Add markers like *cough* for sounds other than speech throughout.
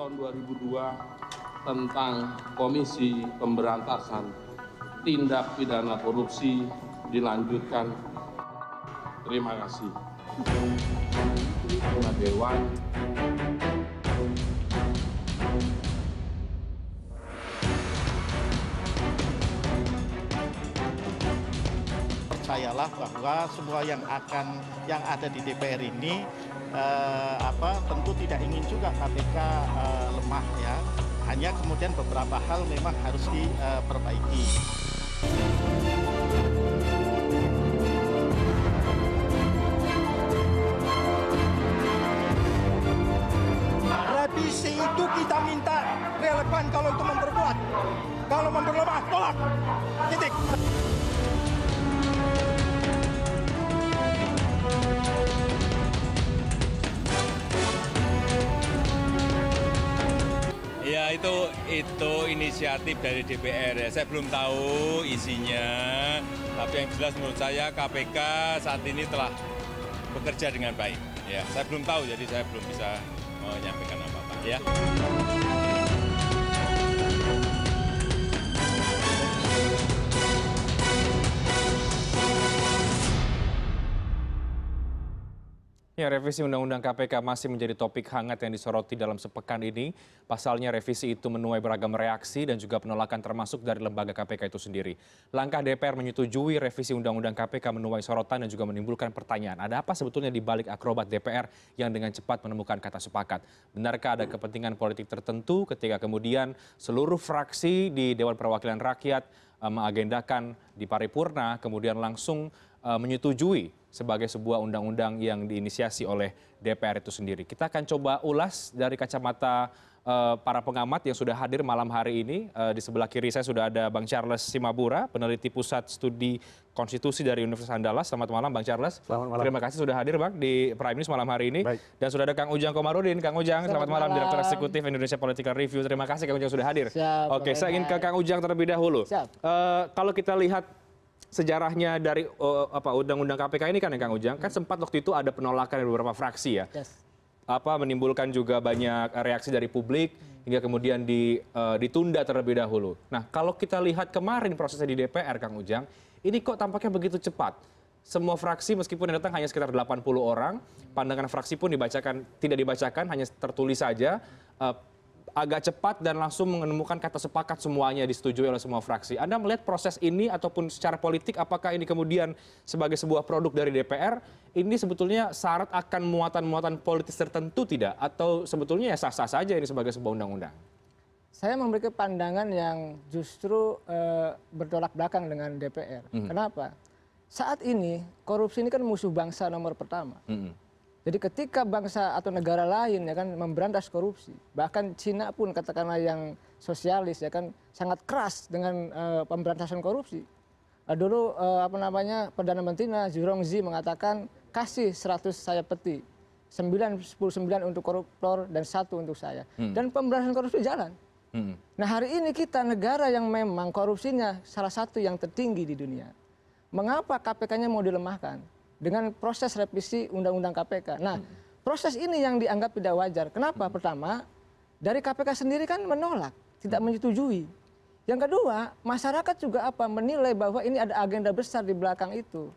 tahun 2002 tentang Komisi Pemberantasan Tindak Pidana Korupsi dilanjutkan. Terima kasih. Terima kasih. percayalah bahwa semua yang akan yang ada di DPR ini eh, apa tentu tidak ingin juga KPK eh, lemah ya. Hanya kemudian beberapa hal memang harus diperbaiki. Eh, Revisi itu kita minta relevan kalau itu memperkuat. Kalau memperlemah, tolak. Titik. Ya itu itu inisiatif dari DPR ya. Saya belum tahu isinya, tapi yang jelas menurut saya KPK saat ini telah bekerja dengan baik. Ya, saya belum tahu jadi saya belum bisa menyampaikan apa-apa ya. Ya, revisi Undang-Undang KPK masih menjadi topik hangat yang disoroti dalam sepekan ini. Pasalnya revisi itu menuai beragam reaksi dan juga penolakan termasuk dari lembaga KPK itu sendiri. Langkah DPR menyetujui revisi Undang-Undang KPK menuai sorotan dan juga menimbulkan pertanyaan. Ada apa sebetulnya di balik akrobat DPR yang dengan cepat menemukan kata sepakat? Benarkah ada kepentingan politik tertentu ketika kemudian seluruh fraksi di Dewan Perwakilan Rakyat eh, mengagendakan di paripurna kemudian langsung eh, menyetujui sebagai sebuah undang-undang yang diinisiasi oleh DPR itu sendiri. Kita akan coba ulas dari kacamata uh, para pengamat yang sudah hadir malam hari ini. Uh, di sebelah kiri saya sudah ada Bang Charles Simabura, peneliti Pusat Studi Konstitusi dari Universitas Andalas. Selamat malam Bang Charles. Selamat malam. Terima kasih sudah hadir Bang di Prime News malam hari ini. Baik. Dan sudah ada Kang Ujang Komarudin. Kang Ujang, selamat, selamat malam. Direktur Eksekutif Indonesia Political Review. Terima kasih Kang Ujang sudah hadir. Siap, Oke, saya ingin ke Kang Ujang terlebih dahulu. Siap. Uh, kalau kita lihat sejarahnya dari eh, undang undang kpk ini kan ya kang ujang kan hmm. sempat waktu itu ada penolakan dari beberapa fraksi ya apa menimbulkan juga banyak reaksi dari publik hmm. hingga kemudian eh, ditunda terlebih dahulu nah kalau kita lihat kemarin prosesnya di dpr kang ujang ini kok tampaknya begitu cepat semua fraksi meskipun yang datang hanya sekitar 80 orang, hmm. pandangan fraksi pun dibacakan tidak dibacakan hanya tertulis saja. Eh, agak cepat dan langsung menemukan kata sepakat semuanya disetujui oleh semua fraksi. Anda melihat proses ini ataupun secara politik apakah ini kemudian sebagai sebuah produk dari DPR ini sebetulnya syarat akan muatan-muatan politis tertentu tidak atau sebetulnya ya sah-sah saja ini sebagai sebuah undang-undang? Saya memiliki pandangan yang justru e, bertolak belakang dengan DPR. Mm -hmm. Kenapa? Saat ini korupsi ini kan musuh bangsa nomor pertama. Mm -hmm jadi ketika bangsa atau negara lain ya kan memberantas korupsi bahkan cina pun katakanlah yang sosialis ya kan sangat keras dengan eh, pemberantasan korupsi eh, dulu eh, apa namanya perdana menteri nah Zurongzi mengatakan kasih 100 saya peti 9 10 9 untuk koruptor dan satu untuk saya hmm. dan pemberantasan korupsi jalan hmm. nah hari ini kita negara yang memang korupsinya salah satu yang tertinggi di dunia mengapa KPK-nya mau dilemahkan dengan proses revisi undang undang kpk nah hmm. proses ini yang dianggap tidak wajar kenapa hmm. pertama dari kpk sendiri kan menolak tidak hmm. menyetujui yang kedua masyarakat juga apa menilai bahwa ini ada agenda besar di belakang itu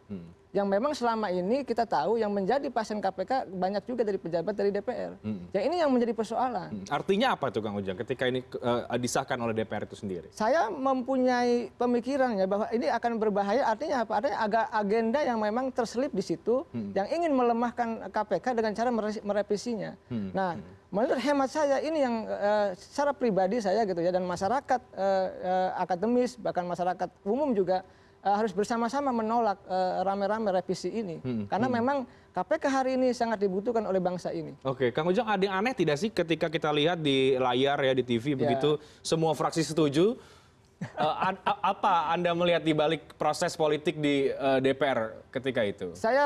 yang memang selama ini kita tahu yang menjadi pasien KPK banyak juga dari pejabat dari DPR. Hmm. Ya ini yang menjadi persoalan. Artinya apa tuh Kang Ujang ketika ini uh, disahkan oleh DPR itu sendiri? Saya mempunyai pemikiran ya bahwa ini akan berbahaya artinya apa? Artinya agak agenda yang memang terselip di situ hmm. yang ingin melemahkan KPK dengan cara merevisinya. Hmm. Nah, hmm. menurut hemat saya ini yang uh, secara pribadi saya gitu ya dan masyarakat uh, uh, akademis bahkan masyarakat umum juga Eh, harus bersama-sama menolak eh, rame-rame revisi ini hmm, hmm. karena memang KPK hari ini sangat dibutuhkan oleh bangsa ini. Oke, Kang Ujang ada yang aneh tidak sih ketika kita lihat di layar ya di TV ya. begitu semua fraksi setuju uh, apa Anda melihat di balik proses politik di uh, DPR ketika itu? Saya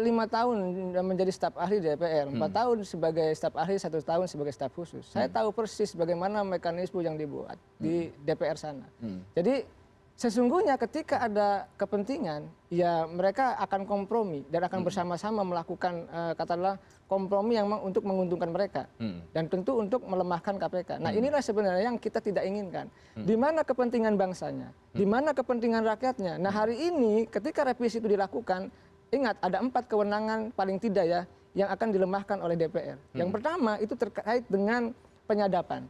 lima tahun menjadi staf ahli DPR, empat hmm. tahun sebagai staf ahli, satu tahun sebagai staf khusus. Hmm. Saya tahu persis bagaimana mekanisme yang dibuat hmm. di DPR sana. Hmm. Jadi sesungguhnya ketika ada kepentingan ya mereka akan kompromi dan akan hmm. bersama sama melakukan eh, katakanlah kompromi yang untuk menguntungkan mereka hmm. dan tentu untuk melemahkan kpk nah hmm. inilah sebenarnya yang kita tidak inginkan di mana kepentingan bangsanya di mana kepentingan rakyatnya nah hari ini ketika revisi itu dilakukan ingat ada empat kewenangan paling tidak ya yang akan dilemahkan oleh dpr yang pertama itu terkait dengan penyadapan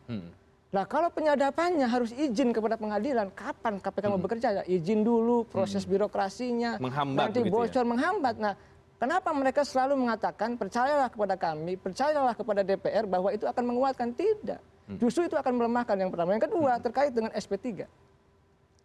Nah kalau penyadapannya harus izin kepada pengadilan, kapan KPK hmm. mau bekerja? Ya, izin dulu hmm. proses hmm. birokrasinya, menghambat nanti ya? bocor ya? menghambat. Nah Kenapa mereka selalu mengatakan percayalah kepada kami, percayalah kepada DPR bahwa itu akan menguatkan? Tidak. Hmm. Justru itu akan melemahkan yang pertama. Yang kedua hmm. terkait dengan SP3.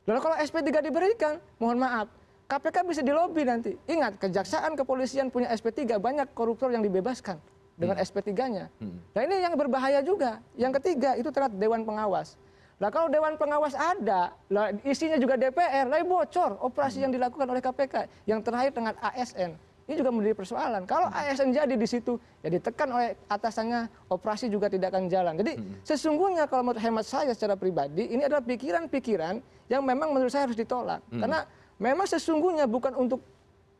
Lalu kalau SP3 diberikan, mohon maaf, KPK bisa dilobi nanti. Ingat, kejaksaan, kepolisian punya SP3, banyak koruptor yang dibebaskan dengan hmm. sp tiganya. nya hmm. nah ini yang berbahaya juga yang ketiga itu terhadap dewan pengawas nah kalau dewan pengawas ada isinya juga dpr lah bocor operasi yang hmm. dilakukan oleh kpk yang terakhir dengan asn ini juga menjadi persoalan. Kalau ASN jadi di situ, ya ditekan oleh atasannya, operasi juga tidak akan jalan. Jadi sesungguhnya kalau menurut hemat saya secara pribadi, ini adalah pikiran-pikiran yang memang menurut saya harus ditolak. Karena memang sesungguhnya bukan untuk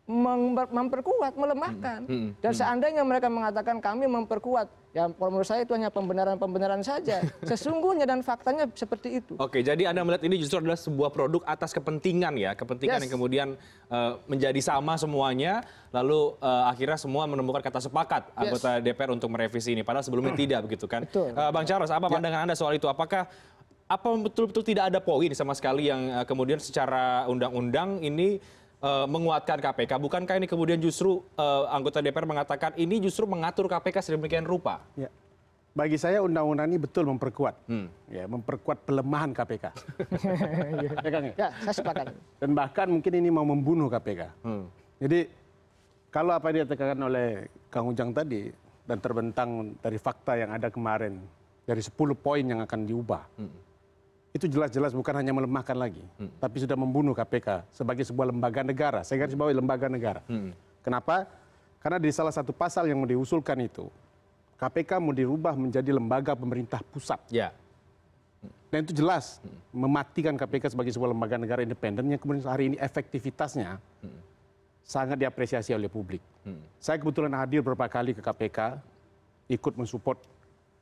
memperkuat melemahkan hmm, hmm, dan hmm. seandainya mereka mengatakan kami memperkuat ya kalau menurut saya itu hanya pembenaran pembenaran saja *laughs* sesungguhnya dan faktanya seperti itu oke jadi anda melihat ini justru adalah sebuah produk atas kepentingan ya kepentingan yang kemudian eh, menjadi sama semuanya lalu eh, akhirnya semua menemukan kata sepakat anggota DPR untuk merevisi ini padahal sebelumnya *clears throat* tidak begitu kan eh, bang Charles apa ya. pandangan anda soal itu apakah apa betul-betul tidak ada poin sama sekali yang kemudian secara undang-undang ini Eh, menguatkan kpk. Bukankah ini kemudian justru eh, anggota DPR mengatakan ini justru mengatur KPK sedemikian rupa? Ya. Bagi saya undang-undang ini betul memperkuat, hmm. ya memperkuat pelemahan KPK. *laughs* Ya. ya, Kang, ya? ya? saya sepakat. Dan bahkan mungkin ini mau membunuh KPK. Hmm. Jadi kalau apa yang ditekankan oleh Kang Ujang tadi dan terbentang dari fakta yang ada kemarin dari 10 poin yang akan diubah. Hmm itu jelas jelas bukan hanya melemahkan lagi hmm. tapi sudah membunuh kpk sebagai sebuah lembaga negara saya garis bawahi lembaga negara hmm. kenapa karena di salah satu pasal yang diusulkan itu KPK mau dirubah menjadi lembaga pemerintah pusat ya. dan itu jelas hmm. mematikan KPK sebagai sebuah lembaga negara independen yang kemudian hari ini efektivitasnya sangat diapresiasi oleh publik saya kebetulan hadir beberapa kali ke KPK ikut mensupport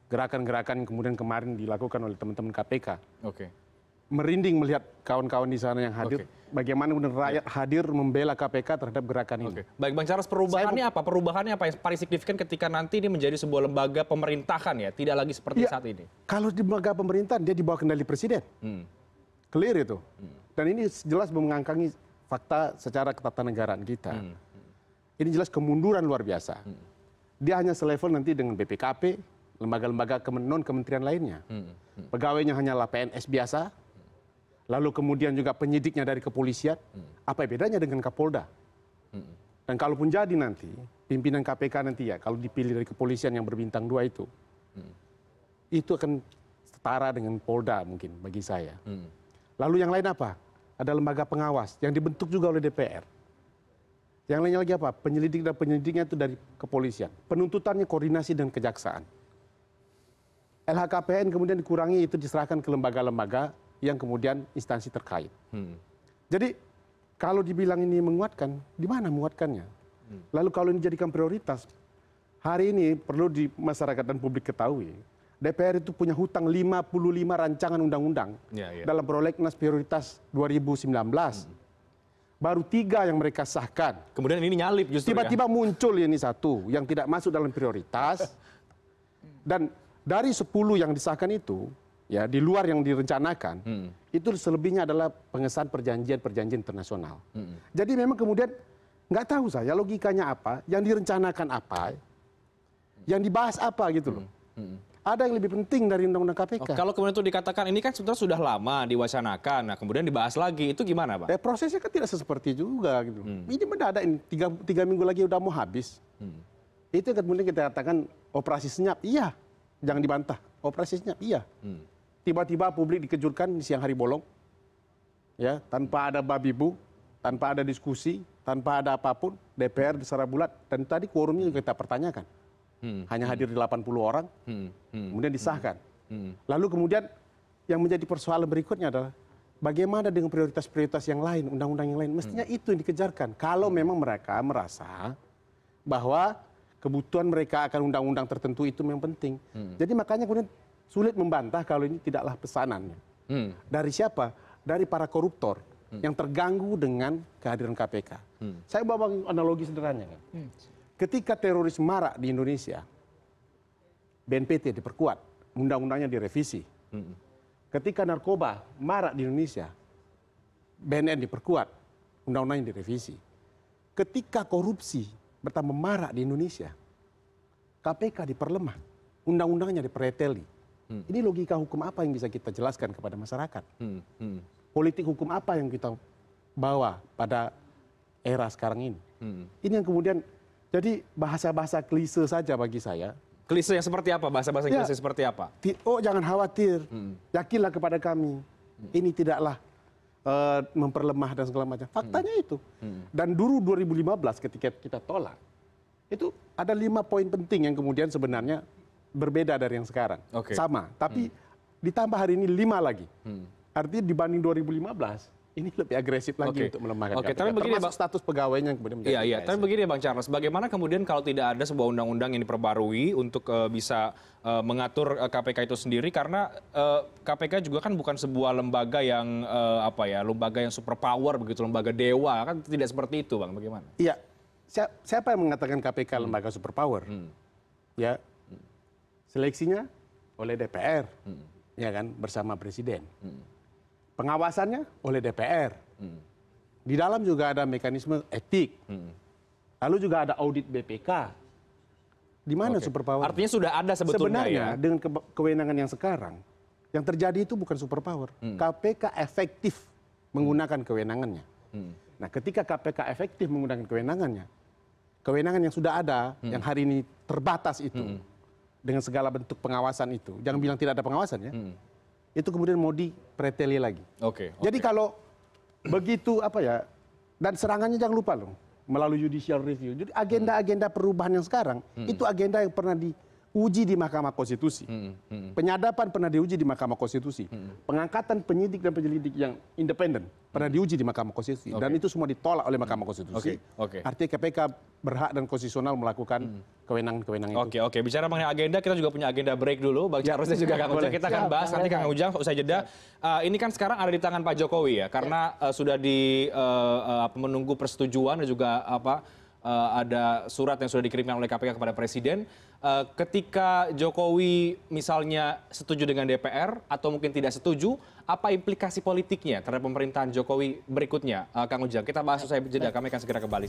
gerakan gerakan yang kemudian kemarin dilakukan oleh teman teman kpk merinding melihat kawan kawan di sana yang hadir bagaimana kemudian rakyat hadir membela KPK terhadap gerakan ini. Baik Bang Charles perubahannya apa? Perubahannya apa yang paling signifikan ketika nanti ini menjadi sebuah lembaga pemerintahan ya, tidak lagi seperti iya. saat ini. Kalau di lembaga pemerintahan dia dibawa kendali presiden. Hmm. Clear itu. Hmm. Dan ini jelas mengangkangi fakta secara ketatanegaraan kita. Hmm. Ini jelas kemunduran luar biasa. Dia hanya selevel nanti dengan BPKP, lembaga lembaga non kementerian lainnya hmm, hmm, hmm. pegawainya hanyalah pns biasa lalu kemudian juga penyidiknya dari kepolisian apa bedanya dengan kapolda dan kalaupun jadi nanti pimpinan kpk nanti ya kalau dipilih dari kepolisian yang berbintang dua itu itu akan setara dengan polda mungkin bagi saya lalu yang lain apa ada lembaga pengawas yang dibentuk juga oleh DPR yang lainnya lagi apa? Penyelidik dan penyelidiknya itu dari kepolisian. Penuntutannya koordinasi dengan kejaksaan lhkpn kemudian dikurangi itu diserahkan ke lembaga lembaga yang kemudian instansi terkait hmm. jadi kalau dibilang ini menguatkan di mana menguatkannya hmm. lalu kalau ini dijadikan prioritas hari ini perlu di masyarakat dan publik ketahui DPR itu punya hutang 55 rancangan undang-undang ya, ya. dalam prolegnas prioritas 2019 hmm. baru tiga yang mereka sahkan. Kemudian ini nyalip justru. Ya. Tiba-tiba ya? muncul ini satu yang tidak masuk dalam prioritas *laughs* dan dari sepuluh yang disahkan itu ya di luar yang direncanakan hmm. itu selebihnya adalah pengesahan perjanjian perjanjian internasional hmm. jadi memang kemudian nggak tahu saya logikanya apa yang direncanakan apa yang dibahas apa gitu loh hmm. ada yang lebih penting dari undang-undang KPK. Oh, kalau kemudian itu dikatakan ini kan sebenarnya sudah lama diwacanakan, nah kemudian dibahas lagi, itu gimana, Pak? Ya, prosesnya kan tidak seperti juga gitu. Hmm. Ini mendadak ini tiga, tiga minggu lagi udah mau habis. Hmm. Itu yang kemudian kita katakan operasi senyap. Iya, jangan dibantah operasinya oh, iya hmm. tiba tiba publik dikejutkan di siang hari bolong ya tanpa ada babi bu, tanpa ada diskusi tanpa ada apapun DPR secara bulat dan tadi quorumnya juga kita pertanyakan hmm. hanya hadir di 80 orang hmm. kemudian disahkan lalu kemudian yang menjadi persoalan berikutnya adalah bagaimana dengan prioritas-prioritas yang lain, undang-undang yang lain. Mestinya itu yang dikejarkan. Kalau memang mereka merasa bahwa kebutuhan mereka akan undang-undang tertentu itu memang penting. Hmm. Jadi makanya kemudian sulit membantah kalau ini tidaklah pesanannya. Hmm. Dari siapa? Dari para koruptor hmm. yang terganggu dengan kehadiran KPK. Hmm. Saya bawa analogi sederhananya. Hmm. Ketika teroris marak di Indonesia, BNPT diperkuat, undang-undangnya direvisi. Hmm. Ketika narkoba marak di Indonesia, BNN diperkuat, undang-undangnya direvisi. Ketika korupsi bertambah marak di Indonesia. KPK diperlemah, undang-undangnya dipereteli. Hmm. Ini logika hukum apa yang bisa kita jelaskan kepada masyarakat? Hmm. Hmm. Politik hukum apa yang kita bawa pada era sekarang ini? Hmm. Ini yang kemudian jadi bahasa-bahasa klise saja bagi saya. Klise yang seperti apa? Bahasa-bahasa ya, klise seperti apa? Oh jangan khawatir, hmm. yakinlah kepada kami. Hmm. Ini tidaklah Eh, memperlemah dan segala macam. Faktanya hmm. itu. Hmm. Dan dulu 2015 ketika kita tolak, itu ada lima poin penting yang kemudian sebenarnya berbeda dari yang sekarang. Okay. Sama, tapi hmm. ditambah hari ini lima lagi. Hmm. Artinya dibanding 2015, ini lebih agresif lagi okay. untuk melemahkan okay. KPK. Tapi begini, Termasuk status pegawainya yang kemudian menjadi Iya, iya. Tapi begini Bang Charles, bagaimana kemudian kalau tidak ada sebuah undang-undang yang diperbarui untuk uh, bisa uh, mengatur uh, eh, KPK itu sendiri karena uh, KPK juga kan bukan sebuah lembaga yang uh, apa ya, lembaga yang super power begitu, lembaga dewa kan tidak seperti itu, Bang. Bagaimana? Iya. Siapa yang mengatakan KPK hmm. lembaga super power? Hmm. Ya. Hmm. Seleksinya oleh DPR. Hmm. Ya kan bersama presiden. Hmm pengawasannya oleh dpr hmm. di dalam juga ada mekanisme etik hmm. lalu juga ada audit bpk di mana super power artinya sudah ada sebetulnya sebenarnya ya? dengan kewenangan yang sekarang yang terjadi itu bukan superpower. power hmm. KPK efektif menggunakan kewenangannya nah ketika KPK efektif menggunakan kewenangannya kewenangan yang sudah ada yang hari ini terbatas itu dengan segala bentuk pengawasan itu jangan bilang tidak ada pengawasan ya itu kemudian mau dipreteli lagi. Oke. Okay, Jadi kalau begitu apa ya dan serangannya jangan lupa loh melalui judicial review. Jadi agenda-agenda perubahan yang sekarang hmm. itu agenda yang pernah di uji di Mahkamah Konstitusi. Hmm, hmm, hmm. Penyadapan pernah diuji di Mahkamah Konstitusi. Hmm. hmm. Pengangkatan penyidik dan penyelidik yang independen hmm. pernah diuji di Mahkamah Konstitusi okay. dan itu semua ditolak oleh Mahkamah Konstitusi. Okay. Okay. Artinya KPK berhak dan konstitusional melakukan kewenangan-kewenangan itu. Oke, okay, oke. Okay. Bicara mengenai agenda, kita juga punya agenda break dulu. Bang ya. Charles juga Kang *laughs* Ujang. Kita akan bahas nanti Kang Ujang usai jeda. Uh, ini kan sekarang ada di tangan Pak Jokowi ya, karena uh, sudah di uh, uh, menunggu persetujuan dan juga apa Eh, ada surat yang sudah dikirimkan oleh kpk kepada presiden eh, ketika jokowi misalnya setuju dengan dpr atau mungkin tidak setuju apa implikasi politiknya terhadap pemerintahan jokowi berikutnya eh, kang ujang kita bahas usai jeda kami akan segera kembali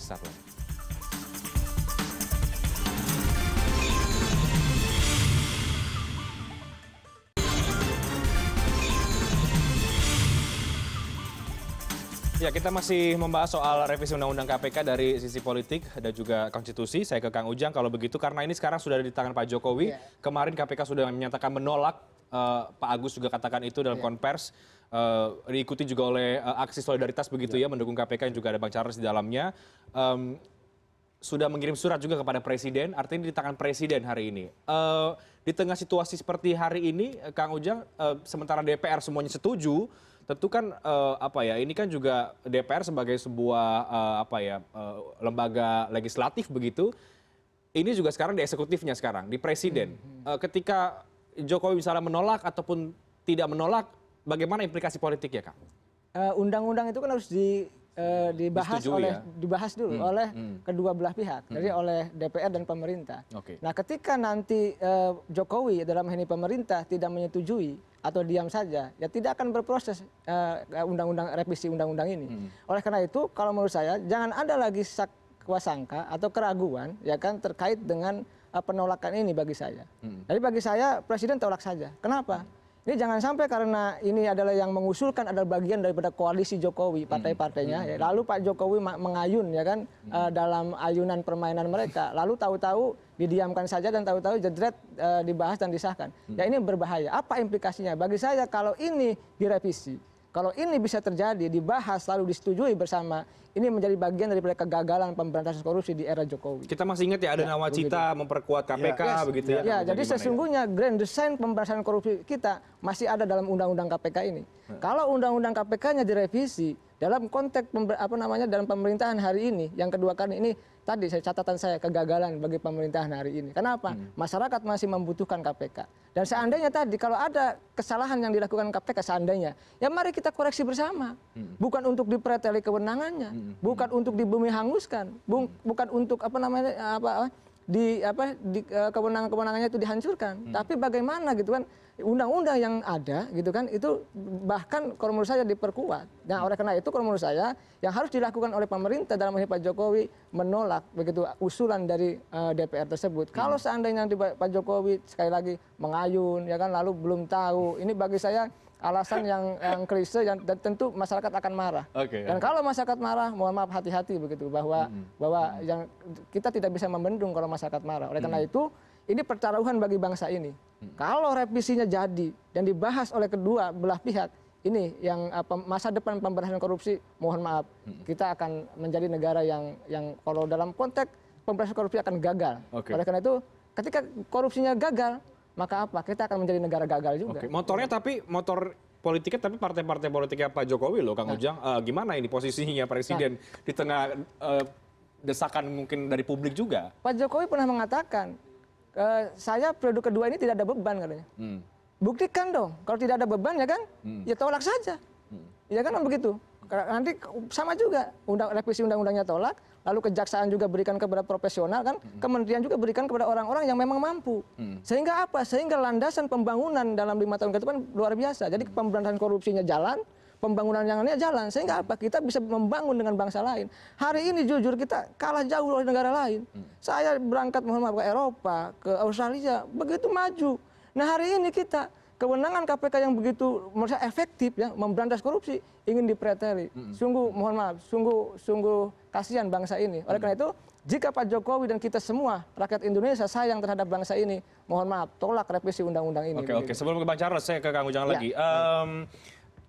Ya, kita masih membahas soal revisi Undang-Undang KPK dari sisi politik dan juga konstitusi. Saya ke Kang Ujang kalau begitu karena ini sekarang sudah di tangan Pak Jokowi. Yeah. Kemarin KPK sudah menyatakan menolak uh, Pak Agus juga katakan itu dalam yeah. konvers uh, eh, diikuti juga oleh uh, aksi solidaritas begitu yeah. ya mendukung KPK yang juga ada Bang Charles di dalamnya. Um, sudah mengirim surat juga kepada presiden, artinya di tangan presiden hari ini. Uh, di tengah situasi seperti hari ini, Kang Ujang, uh, sementara DPR semuanya setuju, tentu kan eh, apa ya ini kan juga dpr sebagai sebuah eh, apa ya eh, lembaga legislatif begitu ini juga sekarang di eksekutifnya sekarang di presiden hmm, hmm. ketika jokowi misalnya menolak ataupun tidak menolak bagaimana implikasi politik politiknya kang undang undang itu kan harus di Eh, dibahas oleh ya? dibahas dulu hmm, oleh hmm. kedua belah pihak hmm. jadi oleh DPR dan pemerintah. Nah, ketika nanti eh, Jokowi dalam ini pemerintah tidak menyetujui atau diam saja ya tidak akan berproses eh, undang-undang revisi undang-undang ini. Oleh karena itu kalau menurut saya jangan ada lagi sangka atau keraguan ya kan terkait dengan penolakan ini bagi saya. Jadi bagi saya presiden tolak saja. Kenapa? Ini jangan sampai karena ini adalah yang mengusulkan adalah bagian daripada koalisi Jokowi, hmm. partai-partainya. Hmm. Lalu Pak Jokowi mengayun ya kan hmm. Eh, dalam ayunan permainan mereka. Lalu tahu-tahu didiamkan saja dan tahu-tahu jedret eh, dibahas dan disahkan. Hmm. Ya ini berbahaya. Apa implikasinya? Bagi saya kalau ini direvisi kalau ini bisa terjadi, dibahas lalu disetujui bersama, ini menjadi bagian dari kegagalan pemberantasan korupsi di era Jokowi. Kita masih ingat ya ada ya, nawacita begitu. memperkuat KPK ya. begitu ya. Ya, jadi ya? sesungguhnya ya? grand design pemberantasan korupsi kita masih ada dalam undang-undang KPK ini. Hmm. Kalau undang-undang KPK-nya direvisi, dalam konteks apa namanya dalam pemerintahan hari ini yang kedua kali ini tadi saya catatan saya kegagalan bagi pemerintahan hari ini. Kenapa? Hmm. Masyarakat masih membutuhkan KPK. Dan seandainya tadi kalau ada kesalahan yang dilakukan KPK seandainya, ya mari kita koreksi bersama. Hmm. Bukan untuk dipreteli kewenangannya, hmm. bukan untuk dibumi hanguskan, bukan untuk apa namanya apa, di apa di eh, kewenangan-kewenangannya itu dihancurkan, tapi bagaimana gitu kan undang undang yang ada gitu kan itu bahkan kalau menurut saya diperkuat nah oleh karena itu kalau menurut saya yang harus dilakukan oleh pemerintah dalam hal Pak Jokowi menolak begitu usulan dari uh, eh, DPR tersebut hmm. kalau seandainya nanti Pak Jokowi sekali lagi mengayun ya kan lalu belum tahu ini bagi saya alasan yang yang klise yang dan tentu masyarakat akan marah. Okay, dan okay. Ya. kalau masyarakat marah, mohon maaf hati-hati begitu bahwa -hmm. bahwa yang kita tidak bisa membendung kalau masyarakat marah. Oleh karena -hmm. itu ini pertaruhan bagi bangsa ini hmm. kalau revisinya jadi dan dibahas oleh kedua belah pihak ini yang masa depan pemberantasan korupsi mohon maaf hmm. kita akan menjadi negara yang yang kalau dalam konteks pemberantasan korupsi akan gagal oleh karena itu ketika korupsinya gagal maka apa kita akan menjadi negara gagal juga Oke. motornya tapi motor politiknya tapi partai-partai politiknya Pak Jokowi loh Kang nah. Ujang uh, gimana ini posisinya presiden nah. di tengah uh, desakan mungkin dari publik juga Pak Jokowi pernah mengatakan Eh, saya produk kedua ini tidak ada beban katanya. Hmm. Buktikan dong, kalau tidak ada beban ya kan, hmm. ya tolak saja. Hmm. Ya kan begitu. Nanti sama juga, undang revisi undang-undangnya tolak, lalu kejaksaan juga berikan kepada profesional kan, hmm. kementerian juga berikan kepada orang-orang yang memang mampu. Hmm. Sehingga apa? Sehingga landasan pembangunan dalam lima tahun ke depan luar biasa. Jadi hmm. pemberantasan korupsinya jalan, pembangunan yang lainnya jalan. Sehingga apa? Kita bisa membangun dengan bangsa lain. Hari ini jujur kita kalah jauh oleh negara lain. Hmm. Saya berangkat mohon maaf ke Eropa, ke Australia, begitu maju. Nah hari ini kita kewenangan KPK yang begitu menurut efektif ya memberantas korupsi ingin dipreteli. -hmm. Sungguh mohon maaf, sungguh sungguh kasihan bangsa ini. Oleh karena hmm. itu, jika Pak Jokowi dan kita semua rakyat Indonesia sayang terhadap bangsa ini, mohon maaf, tolak revisi undang-undang ini. Oke, oke. Sebelum ke Bang Charles, saya ke Kang Ujang ya. lagi. Um,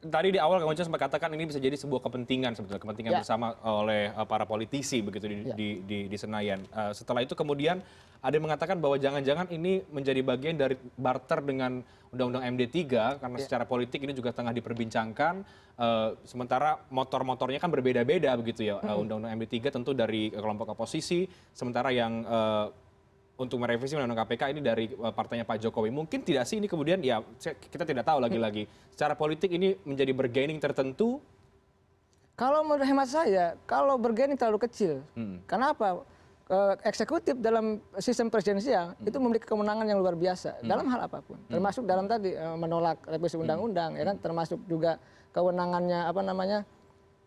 tadi di awal kang ujang sempat katakan ini bisa jadi sebuah kepentingan sebetulnya kepentingan ya. bersama eh, oleh eh, para politisi begitu di ya. senayan eh, setelah itu kemudian ada yang mengatakan bahwa jangan jangan ini menjadi bagian dari barter dengan undang undang md tiga karena ya. secara politik ini juga tengah diperbincangkan sementara motor motornya kan berbeda beda begitu ya undang undang md tiga tentu dari kelompok oposisi sementara yang untuk merevisi undang-undang KPK ini dari eh, partainya Pak Jokowi. Mungkin tidak sih ini kemudian ya kita tidak tahu lagi-lagi. Secara politik ini menjadi bergaining tertentu? Kalau menurut hemat saya, kalau bergaining terlalu kecil. Hmm. Kenapa? Eh, eksekutif dalam sistem presidensial hmm. itu memiliki kemenangan yang luar biasa hmm. dalam hal apapun hmm. termasuk dalam tadi eh, menolak revisi undang-undang hmm. ya kan hmm. termasuk juga kewenangannya apa namanya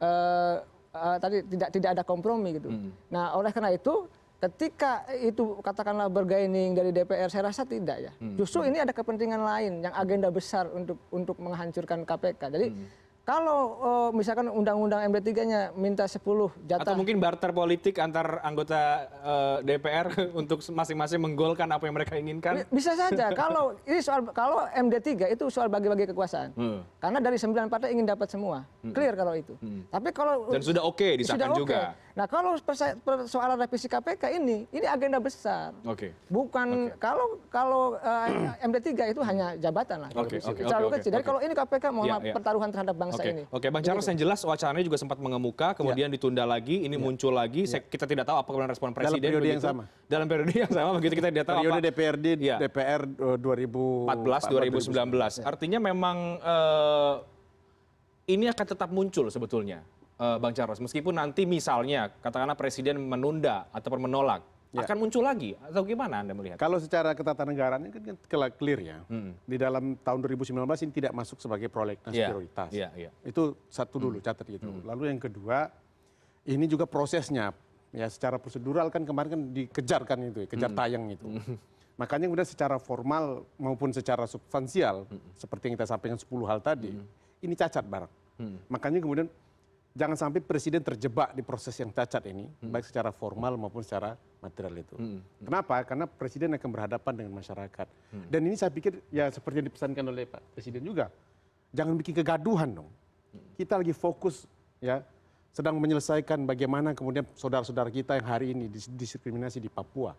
uh, uh, tadi tidak tidak ada kompromi gitu hmm. nah oleh karena itu ketika itu katakanlah bergaining dari DPR saya rasa tidak ya hmm. justru ini ada kepentingan lain yang agenda besar untuk untuk menghancurkan KPK jadi hmm. kalau eh, misalkan undang-undang MD 3 nya minta 10 jatah atau mungkin barter politik antar anggota eh, DPR *laughs* untuk masing-masing menggolkan apa yang mereka inginkan bisa saja *laughs* kalau ini soal kalau MD 3 itu soal bagi-bagi kekuasaan hmm. karena dari 9 partai ingin dapat semua hmm. clear kalau itu hmm. tapi kalau dan sudah oke okay, disahkan sudah okay. juga Nah kalau persoalan revisi KPK ini, ini agenda besar. Oke. Okay. Bukan okay. kalau kalau uh, eh, MD3 itu hanya jabatan lah. Oke. Okay, okay, Okay. okay, Jadi okay. kalau ini KPK mau yeah, yeah. pertaruhan terhadap bangsa okay. ini. Oke, okay. Bang Charles yang jelas wacananya juga sempat mengemuka, iya. kemudian yeah. ditunda lagi, ini yeah. muncul lagi. Yeah. Kita tidak tahu apa kemudian respon presiden. Dalam periode yang sama. Dalam periode yang sama, begitu kita tidak tahu. Periode apa. DPRD, yeah. DPR 2014, 2019. 2019. Artinya memang uh, ini akan tetap muncul sebetulnya Eh, Bang Charles, meskipun nanti misalnya katakanlah Presiden menunda atau menolak, ya. akan muncul lagi atau gimana Anda melihat? Kalau secara ketatanegaraan ini kan, kan clear ya, hmm. di dalam tahun 2019 ini tidak masuk sebagai prolegnas ya. prioritas. Ya, ya. Itu satu dulu hmm. catat itu. Hmm. Lalu yang kedua, ini juga prosesnya ya secara prosedural kan kemarin kan dikejarkan itu, ya, kejar hmm. tayang itu. Hmm. *laughs* Makanya kemudian secara formal maupun secara substansial, hmm. seperti yang kita sampaikan 10 hal tadi, hmm. ini cacat barang. Hmm. Makanya kemudian jangan sampai presiden terjebak di proses yang cacat ini hmm. baik secara formal maupun secara material itu hmm, hmm, kenapa karena presiden akan berhadapan dengan masyarakat dan ini saya pikir ya seperti yang dipesankan oleh pak presiden juga jangan bikin kegaduhan dong kita lagi fokus ya sedang menyelesaikan bagaimana kemudian saudara-saudara kita yang hari ini diskriminasi di Papua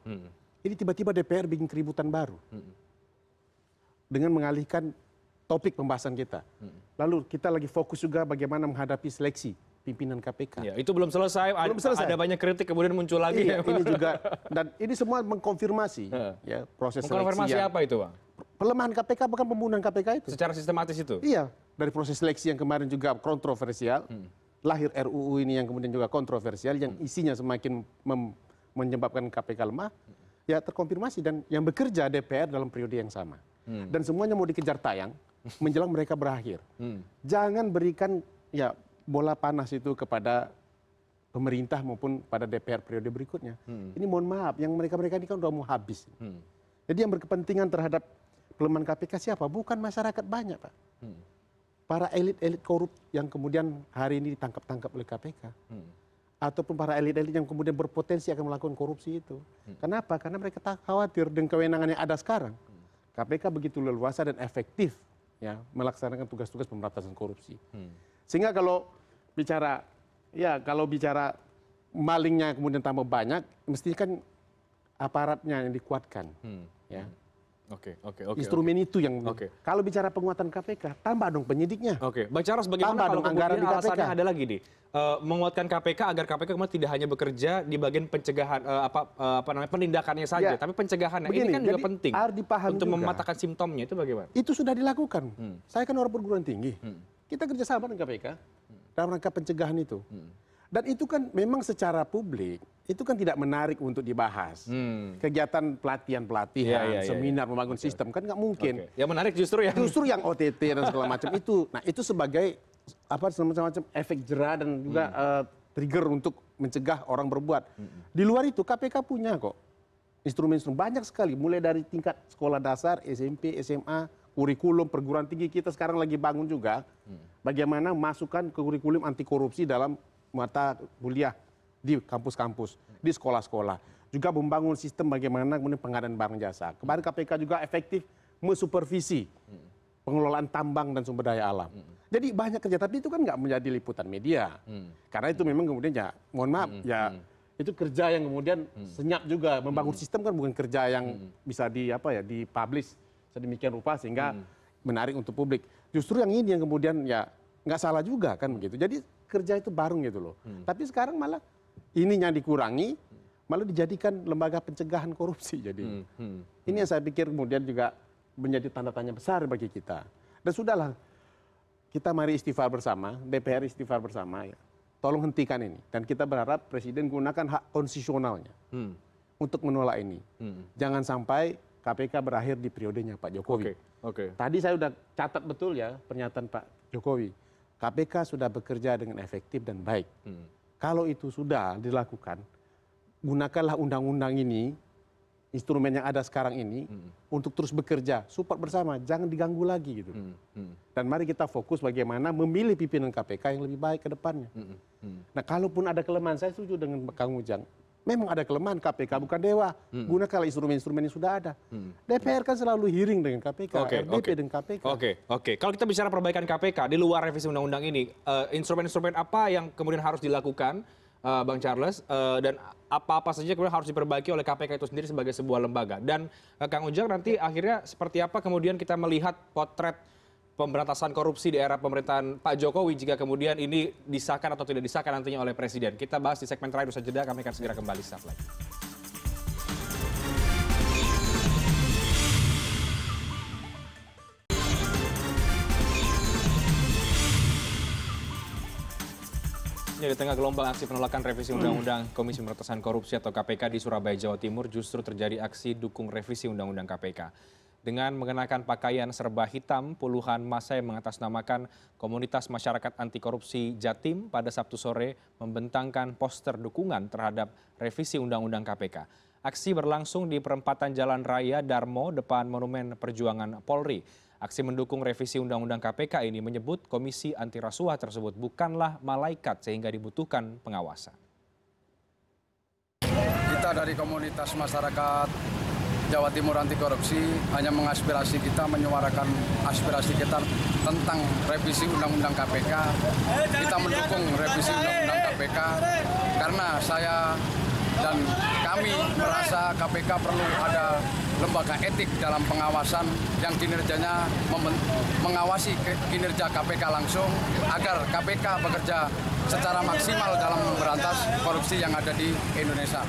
ini tiba-tiba DPR bikin keributan baru dengan mengalihkan topik pembahasan kita. Hmm. Lalu kita lagi fokus juga bagaimana menghadapi seleksi pimpinan KPK. Ya, itu belum selesai, belum selesai. ada banyak kritik kemudian muncul lagi. Iya, ya. *laughs* ini juga dan ini semua mengkonfirmasi ya proses mengkonfirmasi seleksi. Mengkonfirmasi apa itu, Bang? Pelemahan KPK bukan pembunuhan KPK itu. Secara sistematis itu. Iya, dari proses seleksi yang kemarin juga kontroversial. Hmm. Lahir RUU ini yang kemudian juga kontroversial yang hmm. isinya semakin menyebabkan KPK lemah. Hmm. Ya terkonfirmasi dan yang bekerja DPR dalam periode yang sama. Hmm. Dan semuanya mau dikejar tayang menjelang mereka berakhir. Hmm. Jangan berikan ya bola panas itu kepada pemerintah maupun pada DPR periode berikutnya. Hmm. Ini mohon maaf, yang mereka-mereka ini kan udah mau habis. Hmm. Jadi yang berkepentingan terhadap pelemahan KPK siapa? Bukan masyarakat banyak, Pak. Hmm. Para elit-elit korup yang kemudian hari ini ditangkap-tangkap oleh KPK. Hmm. Ataupun para elit-elit yang kemudian berpotensi akan melakukan korupsi itu. Hmm. Kenapa? Karena mereka tak khawatir dengan kewenangan yang ada sekarang. Hmm. KPK begitu leluasa dan efektif ya melaksanakan tugas-tugas pemberantasan korupsi. Hmm. Sehingga kalau bicara ya kalau bicara malingnya kemudian tambah banyak, mestinya kan aparatnya yang dikuatkan. Hmm. Ya. Hmm. Oke, oke, oke. Instrumen okay. itu yang oke. Kalau bicara penguatan KPK, tambah dong penyidiknya. Oke, Bang Charles bagaimana tambah kalau dong anggaran di KPK? ada lagi nih. Uh, menguatkan KPK agar KPK kemudian tidak hanya bekerja di bagian pencegahan uh, apa uh, apa namanya penindakannya saja, ya. tapi pencegahannya Begini, ini kan juga penting. untuk juga. mematakan simptomnya itu bagaimana? Itu sudah dilakukan. Hmm. Saya kan orang perguruan tinggi. Hmm. Kita kerjasama dengan KPK hmm. dalam rangka pencegahan itu. Hmm dan itu kan memang secara publik itu kan tidak menarik untuk dibahas. Hmm. Kegiatan pelatihan pelatihan, ya, ya, iya, seminar ya, membangun okay. sistem kan nggak mungkin. Okay. Yang menarik justru yang justru yang OTT dan segala macam itu. Nah itu sebagai apa semacam efek jerah dan juga hmm. uh, trigger untuk mencegah orang berbuat. Hmm. Di luar itu KPK punya kok instrumen-instrumen banyak sekali. Mulai dari tingkat sekolah dasar, SMP, SMA, kurikulum perguruan tinggi kita sekarang lagi bangun juga. Hmm. Bagaimana masukan ke kurikulum anti korupsi dalam mata kuliah di kampus-kampus, di sekolah-sekolah. Juga membangun sistem bagaimana kemudian pengadaan barang jasa. Kemarin KPK juga efektif mensupervisi pengelolaan tambang dan sumber daya alam. Jadi banyak kerja, tapi itu kan nggak menjadi liputan media. Karena itu memang kemudian ya, mohon maaf, ya itu kerja yang kemudian senyap juga. Membangun sistem kan bukan kerja yang bisa di apa ya, dipublish sedemikian rupa sehingga menarik untuk publik. Justru yang ini yang kemudian ya nggak salah juga kan begitu. Jadi kerja itu bareng gitu loh. Hmm. Tapi sekarang malah ininya dikurangi, malah dijadikan lembaga pencegahan korupsi. Jadi hmm, hmm. Hmm. ini yang saya pikir kemudian juga menjadi tanda tanya besar bagi kita. Dan sudahlah, kita mari istighfar bersama, DPR istighfar bersama ya. Tolong hentikan ini. Dan kita berharap Presiden gunakan hak konstitusionalnya hmm. untuk menolak ini. Hmm. Jangan sampai KPK berakhir di periodenya Pak Jokowi. Okay. Okay. Tadi saya sudah catat betul ya pernyataan Pak Jokowi kpk sudah bekerja dengan efektif dan baik. Hmm. Kalau itu sudah dilakukan, gunakanlah undang-undang ini, instrumen yang ada sekarang ini, hmm. untuk terus bekerja, support bersama, jangan diganggu lagi gitu. Hmm, dan mari kita fokus bagaimana memilih pimpinan KPK yang lebih baik ke depannya. Nah, kalaupun ada kelemahan, saya setuju dengan Kang Ujang, memang ada kelemahan kpk bukan dewa hmm. gunakanlah instrumen instrumen yang sudah ada hmm. dpr kan selalu hearing dengan kpk rdp dengan kpk oke oke kalau kita bicara perbaikan kpk di luar revisi undang undang ini eh, instrumen instrumen apa yang kemudian harus dilakukan eh, bang charles eh, dan apa apa saja kemudian harus diperbaiki oleh kpk itu sendiri sebagai sebuah lembaga dan kang ujang nanti ya. akhirnya seperti apa kemudian kita melihat potret pemberantasan korupsi di era pemerintahan Pak Jokowi jika kemudian ini disahkan atau tidak disahkan nantinya oleh Presiden. Kita bahas di segmen terakhir usaha jeda, kami akan segera kembali. Saat lagi. di tengah gelombang aksi penolakan revisi Undang-Undang Komisi Pemberantasan Korupsi atau KPK di Surabaya, Jawa Timur, justru terjadi aksi dukung revisi Undang-Undang KPK. Dengan mengenakan pakaian serba hitam, puluhan masa yang mengatasnamakan Komunitas Masyarakat Anti Korupsi Jatim pada Sabtu sore membentangkan poster dukungan terhadap revisi Undang-Undang KPK. Aksi berlangsung di perempatan Jalan Raya Darmo depan Monumen Perjuangan Polri. Aksi mendukung revisi Undang-Undang KPK ini menyebut Komisi Anti Rasuah tersebut bukanlah malaikat sehingga dibutuhkan pengawasan. Kita dari komunitas masyarakat Jawa Timur Anti Korupsi hanya mengaspirasi kita, menyuarakan aspirasi kita tentang revisi Undang-Undang KPK. Kita mendukung revisi Undang-Undang KPK karena saya dan kami merasa KPK perlu ada lembaga etik dalam pengawasan yang kinerjanya mengawasi kinerja KPK langsung agar KPK bekerja secara maksimal dalam memberantas korupsi yang ada di Indonesia.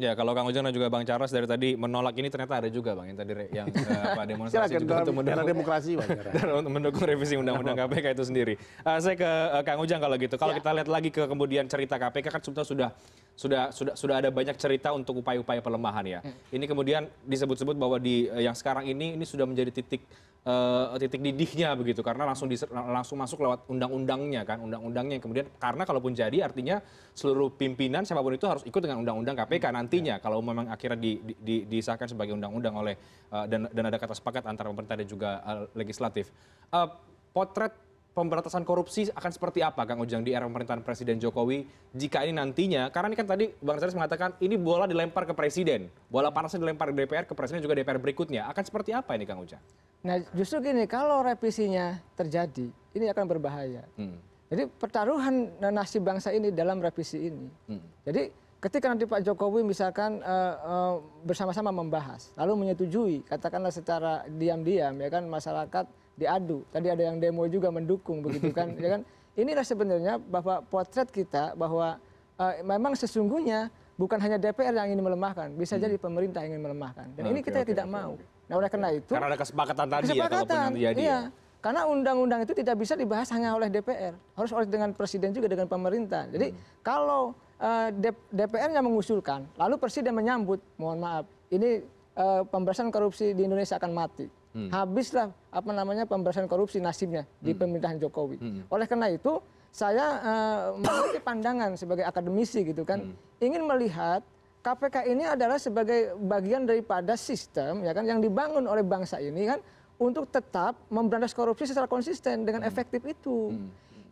Ya kalau Kang Ujang dan juga Bang Charles dari tadi menolak ini ternyata ada juga Bang yang tadi yang eh, apa, *laughs* demonstrasi juga untuk mendukung demokrasi ya, *laughs* dan untuk mendukung revisi undang-undang KPK *laughs* itu sendiri. Uh, saya ke uh, Kang Ujang kalau gitu. Kalau ya. kita lihat lagi ke kemudian cerita KPK kan sebetulnya sudah sudah sudah sudah ada banyak cerita untuk upaya-upaya pelemahan ya. Hmm. Ini kemudian disebut-sebut bahwa di yang sekarang ini ini sudah menjadi titik Eh, titik didihnya begitu karena langsung langsung masuk lewat undang-undangnya kan undang-undangnya kemudian karena kalaupun jadi artinya seluruh pimpinan siapapun itu harus ikut dengan undang-undang KPK hmm, nantinya ya. kalau memang akhirnya di, di, disahkan sebagai undang-undang oleh uh, dan dan ada kata sepakat antara pemerintah dan juga uh, legislatif uh, potret pemberantasan korupsi akan seperti apa kang ujang di era pemerintahan presiden jokowi jika ini nantinya karena ini kan tadi bang Saris mengatakan ini bola dilempar ke presiden bola panasnya dilempar ke dpr ke presiden juga dpr berikutnya akan seperti apa ini kang ujang nah justru gini kalau revisinya terjadi ini akan berbahaya hmm. jadi pertaruhan nasib bangsa ini dalam revisi ini hmm. jadi ketika nanti pak jokowi misalkan uh, uh, bersama-sama membahas lalu menyetujui katakanlah secara diam-diam ya kan masyarakat diadu tadi ada yang demo juga mendukung begitu kan *laughs* ya kan inilah sebenarnya bahwa potret kita bahwa eh, memang sesungguhnya bukan hanya DPR yang ingin melemahkan bisa hmm. jadi pemerintah ingin melemahkan dan ini kita tidak mau nah oleh karena itu karena ada kesepakatan tadi ya kalau pun iya. Karena undang-undang itu tidak bisa dibahas hanya oleh DPR, harus oleh dengan presiden juga dengan pemerintah. Jadi hmm. kalau uh, eh, dpr yang mengusulkan, lalu presiden menyambut, mohon maaf, ini uh, pemberantasan korupsi di Indonesia akan mati. Hmm. habislah apa namanya pemberantasan korupsi nasibnya di hmm. pemerintahan Jokowi. Hmm. Oleh karena itu saya eh, memiliki pandangan sebagai akademisi gitu kan ingin melihat KPK ini adalah sebagai bagian daripada sistem ya kan yang dibangun oleh bangsa ini kan untuk tetap memberantas korupsi secara konsisten dengan efektif itu.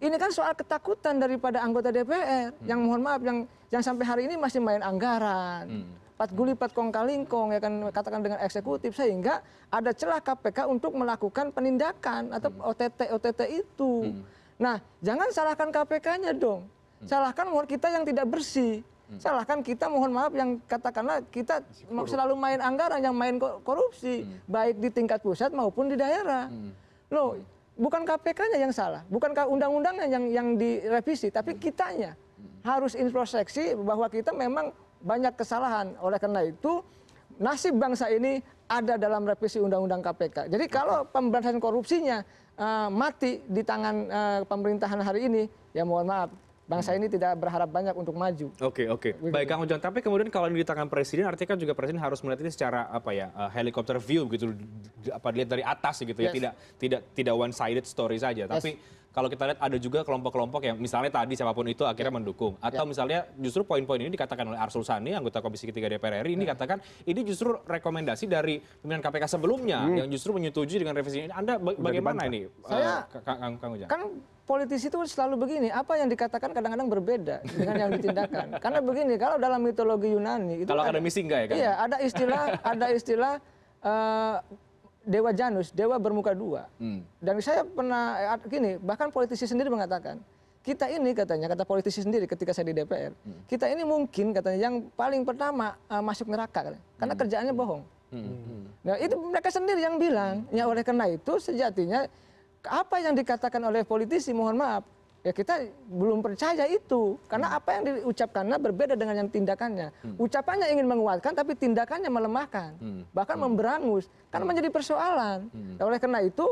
Ini kan soal ketakutan daripada anggota DPR yang mohon maaf yang yang sampai hari ini masih main anggaran guli gulipat kong kalingkong ya kan katakan dengan eksekutif sehingga ada celah KPK untuk melakukan penindakan atau hmm. OTT OTT itu. Hmm. Nah, jangan salahkan KPK-nya dong. Hmm. Salahkan mohon kita yang tidak bersih. Salahkan kita mohon maaf yang katakanlah kita selalu main anggaran yang main korupsi baik di tingkat pusat maupun di daerah. Lo, bukan KPK-nya yang salah, bukan undang-undangnya yang yang direvisi, tapi kitanya harus introspeksi bahwa kita memang banyak kesalahan oleh karena itu nasib bangsa ini ada dalam revisi undang undang kpk jadi kalau pemberantasan korupsinya eh, mati di tangan eh, pemerintahan hari ini ya mohon maaf bangsa ini tidak berharap banyak untuk maju. Oke oke. Baik Kang Ujang. Tapi kemudian kalau ini di tangan presiden, artinya kan juga presiden harus melihat ini secara apa ya eh, helikopter view gitu, apa dilihat dari atas gitu ya, tidak tidak tidak one sided story saja. Tapi kalau kita lihat ada juga kelompok kelompok yang misalnya tadi siapapun itu akhirnya ya. mendukung ya. atau misalnya justru poin-poin ini dikatakan oleh Arsul Sani anggota Komisi Ketiga DPR RI ini ya. katakan ini justru rekomendasi dari pimpinan KPK sebelumnya hmm. yang justru menyetujui dengan revisi ini. Anda bagaimana ini? Saya eh, Kang Kang Ujang. Kan politisi itu selalu begini, apa yang dikatakan kadang-kadang berbeda dengan yang ditindakan. *laughs* Karena begini, kalau dalam mitologi Yunani itu kalau ada, misi enggak ya kan? Iya, ada istilah ada istilah uh, dewa janus dewa bermuka dua hmm. dan saya pernah eh, gini bahkan politisi sendiri mengatakan kita ini katanya kata politisi sendiri ketika saya di dpr hmm. kita ini mungkin katanya yang paling pertama eh, masuk neraka karena hmm. kerjaannya bohong nah itu mereka sendiri yang bilang ya oleh karena itu sejatinya apa yang dikatakan oleh politisi mohon maaf ya kita belum percaya itu karena hmm. apa yang diucapkannya berbeda dengan yang tindakannya hmm. ucapannya ingin menguatkan tapi tindakannya melemahkan hmm. bahkan memberangus karena menjadi persoalan ya, oleh karena itu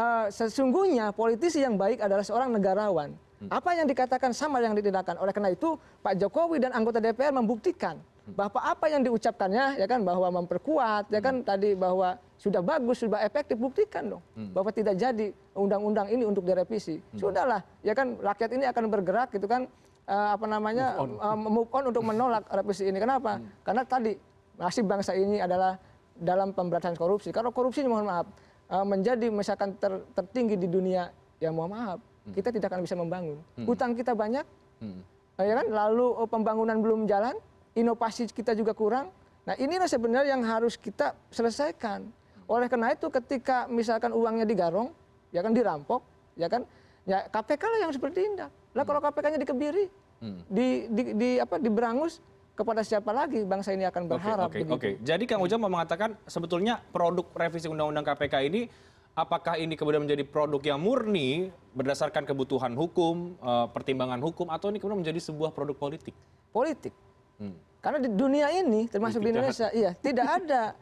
eh, sesungguhnya politisi yang baik adalah seorang negarawan apa yang dikatakan sama yang ditindakan oleh karena itu pak jokowi dan anggota dpr membuktikan bahwa apa yang diucapkannya ya kan bahwa memperkuat ya kan tadi bahwa sudah bagus sudah efektif buktikan dong hmm. bahwa tidak jadi undang-undang ini untuk direvisi hmm. sudahlah ya kan rakyat ini akan bergerak gitu kan eh, apa namanya move on, eh, move on untuk menolak revisi ini kenapa hmm. karena tadi nasib bangsa ini adalah dalam pemberantasan korupsi kalau korupsi mohon maaf eh, menjadi misalkan ter, tertinggi di dunia ya mohon maaf kita tidak akan bisa membangun Utang kita banyak ya kan lalu oh, pembangunan belum jalan inovasi kita juga kurang nah inilah sebenarnya yang harus kita selesaikan oleh karena itu ketika misalkan uangnya digarong ya kan dirampok ya kan ya KPK lah yang seperti indah. lah kalau KPK-nya dikebiri hmm. di, di, di apa diberangus kepada siapa lagi bangsa ini akan berharap. Oke, okay, Okay, okay. Jadi Kang Ujang mau mengatakan sebetulnya produk revisi Undang-Undang KPK ini apakah ini kemudian menjadi produk yang murni berdasarkan kebutuhan hukum, eh, pertimbangan hukum, atau ini kemudian menjadi sebuah produk politik? Politik karena di dunia ini termasuk di indonesia iya tidak ada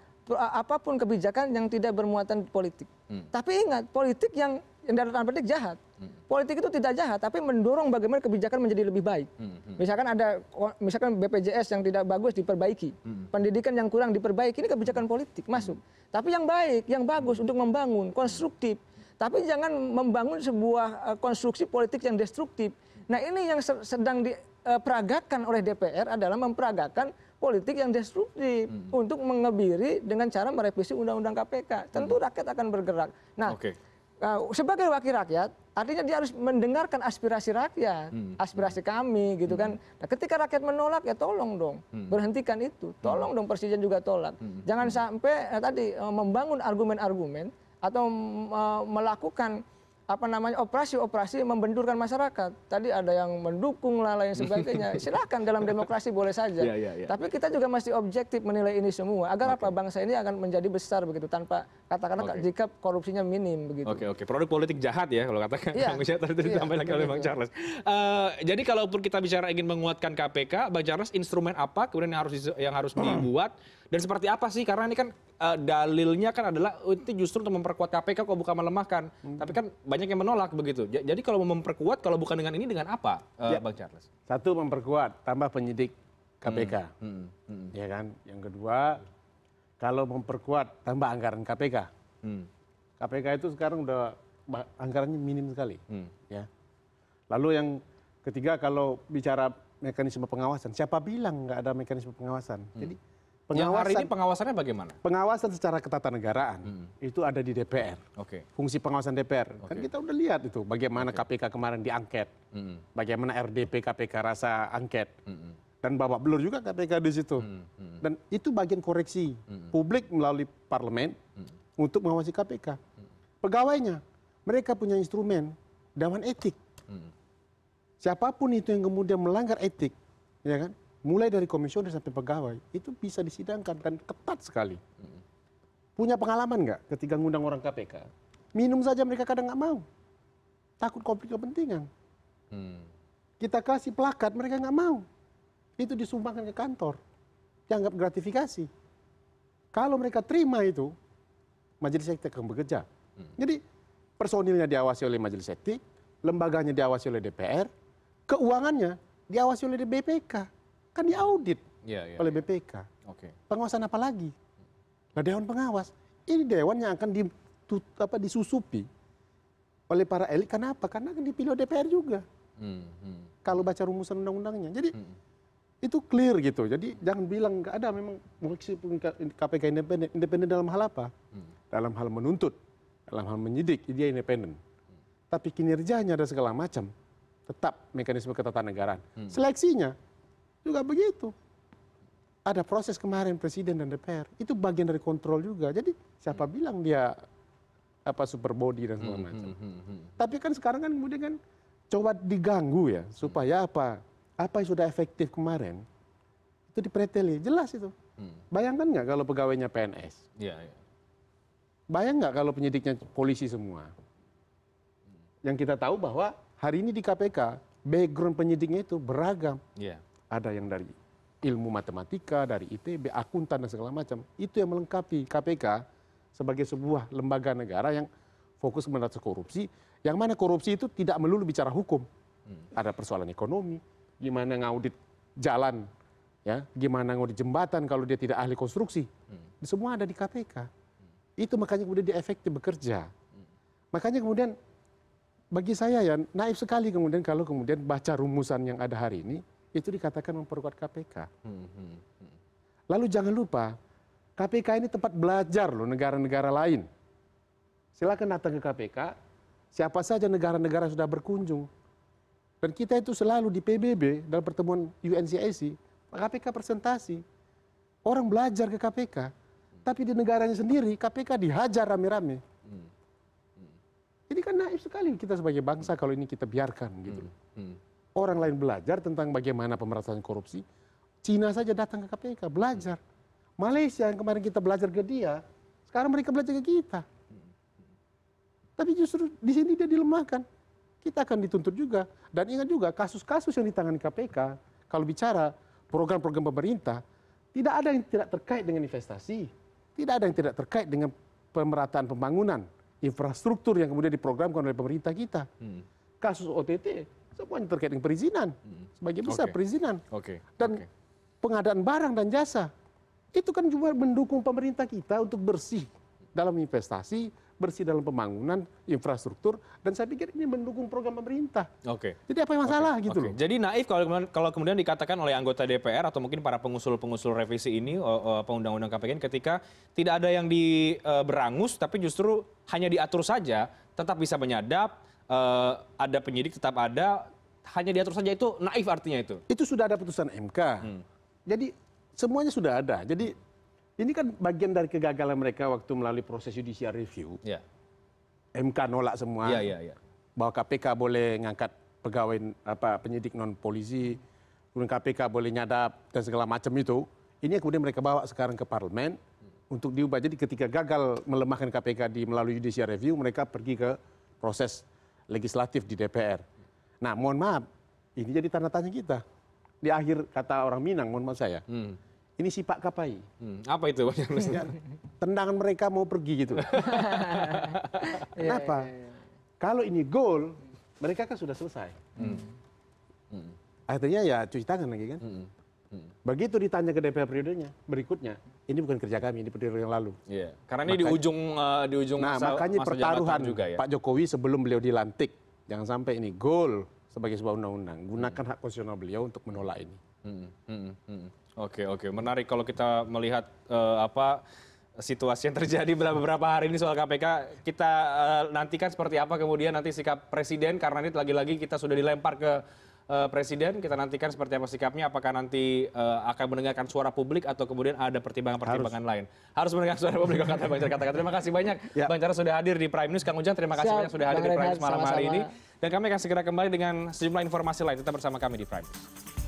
apapun kebijakan yang tidak bermuatan politik hmm. tapi ingat politik yang dalam tanda petik jahat hmm. politik itu tidak jahat tapi mendorong bagaimana kebijakan menjadi lebih baik hmm, misalkan ada oh, misalkan bpjs yang tidak bagus diperbaiki pendidikan yang kurang diperbaiki ini kebijakan politik masuk tapi yang baik yang bagus untuk membangun konstruktif tapi jangan membangun sebuah eh, konstruksi politik yang destruktif nah ini yang sedang di Eh, Peragakan oleh dpr adalah memperagakan politik yang destruktif hmm. untuk mengebiri dengan cara merevisi undang undang kpk tentu hmm. rakyat akan bergerak nah eh, sebagai wakil rakyat artinya dia harus mendengarkan aspirasi rakyat hmm. aspirasi kami gitu kan nah ketika rakyat menolak ya tolong dong berhentikan itu tolong dong presiden juga tolak jangan sampai eh, tadi membangun argumen argumen atau mm, melakukan apa namanya operasi-operasi membenturkan masyarakat. Tadi ada yang mendukung lah lain sebagainya. *laughs* Silakan dalam demokrasi boleh saja. Yeah, yeah, yeah. Tapi kita juga masih objektif menilai ini semua agar okay. apa bangsa ini akan menjadi besar begitu tanpa katakanlah okay. jika korupsinya minim begitu. Oke okay, oke. Okay. Produk politik jahat ya kalau katakan yeah. misalnya tadi yeah, ditambahin lagi oleh Bang Charles. Uh, jadi kalaupun kita bicara ingin menguatkan KPK, Bang Charles instrumen apa kemudian yang harus yang harus *clears throat* dibuat dan seperti apa sih karena ini kan Eh, dalilnya kan adalah oh, itu justru untuk memperkuat KPK kok bukan melemahkan. Hmm. Tapi kan banyak yang menolak begitu. Jadi kalau memperkuat kalau bukan dengan ini dengan apa, eh, ya. Bang Charles? Satu memperkuat tambah penyidik KPK, hmm. Hmm. Hmm. ya kan. Yang kedua kalau memperkuat tambah anggaran KPK. Hmm. KPK itu sekarang udah anggarannya minim sekali, hmm. ya. Lalu yang ketiga kalau bicara mekanisme pengawasan, siapa bilang nggak ada mekanisme pengawasan? Hmm. Jadi pengawasan hari ini pengawasannya bagaimana pengawasan secara ketatanegaraan hmm. itu ada di DPR oke fungsi pengawasan DPR kan kita udah lihat itu bagaimana KPK kemarin diangket hmm. bagaimana RDP KPK rasa angket hmm. dan bapak belur juga KPK di situ dan itu bagian koreksi publik melalui parlemen untuk mengawasi KPK pegawainya mereka punya instrumen dewan etik siapapun itu yang kemudian melanggar etik ya kan mulai dari komisioner sampai pegawai itu bisa disidangkan dan ketat sekali punya pengalaman nggak ketika ngundang orang KPK minum saja mereka kadang nggak mau takut konflik kepentingan hmm. kita kasih plakat mereka nggak mau itu disumbangkan ke kantor dianggap gratifikasi kalau mereka terima itu majelis etik akan bekerja hmm. jadi personilnya diawasi oleh majelis etik lembaganya diawasi oleh DPR keuangannya diawasi oleh BPK kan diaudit iya, iya, oleh iya. bpk pengawasan apa lagi nah dewan pengawas ini dewan yang akan disusupi oleh para elit Kenapa? karena akan dipilih dpr juga hmm, hmm. kalau baca rumusan undang undangnya jadi hmm, itu clear gitu jadi jangan bilang nggak ada memang KPK independen independen dalam hal apa dalam hal menuntut dalam hal menyidik dia independen tapi kinerjanya ada segala macam tetap mekanisme ketatanegaraan seleksinya juga begitu. Ada proses kemarin presiden dan DPR, itu bagian dari kontrol juga. Jadi siapa bilang dia apa super body dan segala hmm, hmm, macam. Hmm, hmm, hmm, Tapi kan sekarang kan kemudian kan coba diganggu ya supaya apa? Apa yang sudah efektif kemarin itu dipreteli, ya. jelas itu. Hmm. Bayangkan nggak kalau pegawainya PNS? Ya, ya. Bayang nggak kalau penyidiknya polisi semua? Yang kita tahu bahwa hari ini di KPK background penyidiknya itu beragam. Yeah ada yang dari ilmu matematika dari itb akuntan dan segala macam itu yang melengkapi kpk sebagai sebuah lembaga negara yang fokus menatap korupsi yang mana korupsi itu tidak melulu bicara hukum hmm. ada persoalan ekonomi gimana ngaudit jalan ya gimana ngaudit jembatan kalau dia tidak ahli konstruksi hmm. semua ada di KPK hmm. itu makanya kemudian dia efektif bekerja makanya kemudian bagi saya ya naif sekali kemudian kalau kemudian baca rumusan yang ada hari ini itu dikatakan memperkuat KPK. Hmm, hmm, hmm. Lalu jangan lupa, KPK ini tempat belajar loh negara-negara lain. Silakan datang ke KPK, siapa saja negara-negara sudah berkunjung. Dan kita itu selalu di PBB dalam pertemuan UNCIC, KPK presentasi. Orang belajar ke KPK, tapi di negaranya sendiri KPK dihajar rame-rame. Ini kan naif sekali kita sebagai bangsa kalau ini kita biarkan gitu. Hmm. Hmm orang lain belajar tentang bagaimana pemerintahan korupsi, Cina saja datang ke KPK belajar. Malaysia yang kemarin kita belajar ke dia, sekarang mereka belajar ke kita. Tapi justru di sini dia dilemahkan. Kita akan dituntut juga. Dan ingat juga kasus-kasus yang ditangani KPK, kalau bicara program-program pemerintah, tidak ada yang tidak terkait dengan investasi, tidak ada yang tidak terkait dengan pemerataan pembangunan, infrastruktur yang kemudian diprogramkan oleh pemerintah kita. Hmm. Kasus OTT semuanya terkait dengan perizinan hmm. sebagian besar perizinan dan pengadaan barang dan jasa itu kan juga mendukung pemerintah kita untuk bersih dalam investasi bersih dalam pembangunan infrastruktur dan saya pikir ini mendukung program pemerintah. Oke. Jadi apa yang masalah okay. gitu okay. loh. Jadi naif kalau kemudian, kalau kemudian dikatakan oleh anggota DPR atau mungkin para pengusul-pengusul revisi ini pengundang-undang KPK ini ketika tidak ada yang diberangus e, tapi justru hanya diatur saja tetap bisa menyadap Eh, ada penyidik tetap ada hanya diatur saja itu naif artinya itu itu sudah ada putusan mk hmm. jadi semuanya sudah ada jadi ini kan bagian dari kegagalan mereka waktu melalui proses judicial review ya. mk nolak semua ya, ya, bahwa kpk boleh ngangkat pegawai apa penyidik non polisi kemudian kpk boleh nyadap dan segala macam itu ini yang kemudian mereka bawa sekarang ke parlemen untuk diubah. Jadi ketika gagal melemahkan KPK di melalui judicial review, mereka pergi ke proses legislatif di dpr nah mohon maaf ini jadi tanda tanya kita di akhir kata orang Minang mohon maaf saya hmm. Ini si Pak Kapai. Hmm, apa itu? *laughs* Ya, tendangan mereka mau pergi gitu. *laughs* *laughs* Kenapa? yeah, yeah. Iya. Kalau ini goal, mereka kan sudah selesai. Hmm. hmm. Hmm. Akhirnya ya cuci tangan lagi kan. Hmm. Hmm. Begitu ditanya ke DPR periodenya berikutnya, ini bukan kerja kami ini periode yang lalu iya. karena ini di ujung eh, di ujung nah makanya pertaruhan juga ya? Pak Jokowi sebelum beliau dilantik jangan sampai ini goal sebagai sebuah undang-undang gunakan hmm. hak konstitusional beliau untuk menolak ini hmm, hmm, Oke oke menarik kalau kita melihat uh, apa situasi yang terjadi beberapa hari ini soal KPK kita uh, nantikan seperti apa kemudian nanti sikap presiden karena ini lagi-lagi kita sudah dilempar ke Eh, presiden kita nantikan seperti apa sikapnya apakah nanti eh, akan mendengarkan suara publik atau kemudian ada pertimbangan pertimbangan lain harus mendengarkan suara publik kata bang cara terima kasih banyak ya. bang cara sudah hadir di Prime News kang Ujang terima kasih banyak sudah hadir di Prime News malam hari ini dan kami akan segera kembali dengan sejumlah informasi lain tetap bersama kami di Prime News